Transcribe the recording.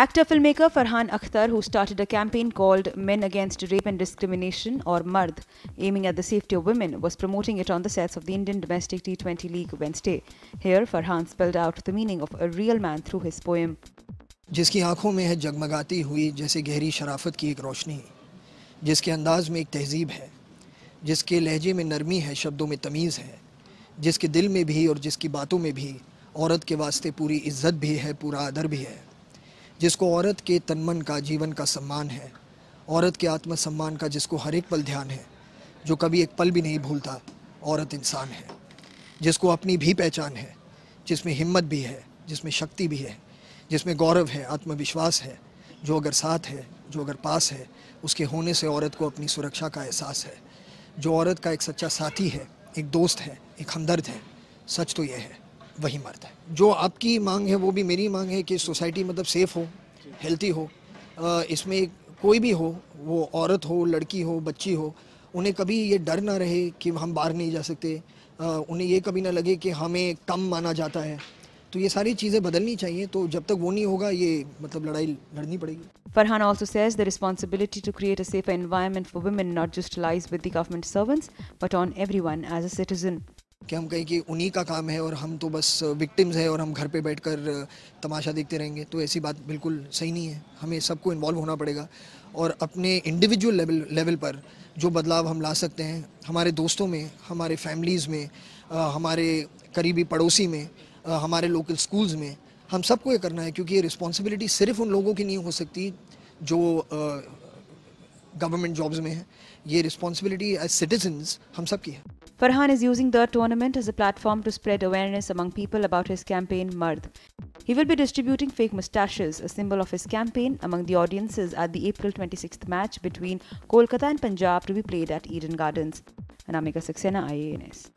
Actor film maker Farhan Akhtar who started a campaign called men against rape and discrimination और Mard aiming at the safety of women was promoting it on the sets of the Indian domestic T twenty league Wednesday here Farhan spelled out the meaning of a real man through his poem जिसकी आंखों में है जगमगाती हुई जैसे गहरी शराफत की एक रोशनी जिसके अंदाज में एक तहजीब है जिसके लहजे में नरमी है शब्दों में तमीज है जिसके दिल में भी और जिसकी बातों में भी औरत के वास्ते पूरी इज्जत भी है पूरा आदर भी है जिसको औरत के तनमन का जीवन का सम्मान है औरत के आत्मसम्मान का जिसको हर एक पल ध्यान है जो कभी एक पल भी नहीं भूलता औरत इंसान है जिसको अपनी भी पहचान है जिसमें हिम्मत भी है जिसमें शक्ति भी है जिसमें गौरव है आत्मविश्वास है जो अगर साथ है जो अगर पास है उसके होने से औरत को अपनी सुरक्षा का एहसास है जो औरत का एक सच्चा साथी है एक दोस्त है एक हमदर्द है सच तो यह है वही मरता है जो आपकी मांग है वो भी मेरी मांग है कि सोसाइटी मतलब सेफ़ हो हेल्थी हो इसमें कोई भी हो वो औरत हो लड़की हो बच्ची हो उन्हें कभी ये डर ना रहे कि हम बाहर नहीं जा सकते उन्हें ये कभी ना लगे कि हमें कम माना जाता है तो ये सारी चीज़ें बदलनी चाहिए तो जब तक वो नहीं होगा ये मतलब लड़ाई लड़नी पड़ेगी Farhan also says the responsibility to create a safer environment for women not just lies with the government servants but on everyone as a citizen. कि हम कहें कि उन्हीं का काम है और हम तो बस विक्टिम्स हैं और हम घर पे बैठकर तमाशा देखते रहेंगे तो ऐसी बात बिल्कुल सही नहीं है हमें सबको इन्वॉल्व होना पड़ेगा और अपने इंडिविजुअल लेवल लेवल पर जो बदलाव हम ला सकते हैं हमारे दोस्तों में हमारे फैमिलीज़ में आ, हमारे करीबी पड़ोसी में आ, हमारे लोकल स्कूल्स में हम सबको ये करना है क्योंकि ये रिस्पॉन्सिबिलिटी सिर्फ उन लोगों की नहीं हो सकती जो गवर्नमेंट जॉब्स में है ये रिस्पॉन्सिबिलिटी एज सिटीजन्स हम सब की है Farhan is using the tournament as a platform to spread awareness among people about his campaign Mard. He will be distributing fake mustaches, a symbol of his campaign, among the audiences at the April 26th match between Kolkata and Punjab to be played at Eden Gardens. Anamika Saxena, IANS.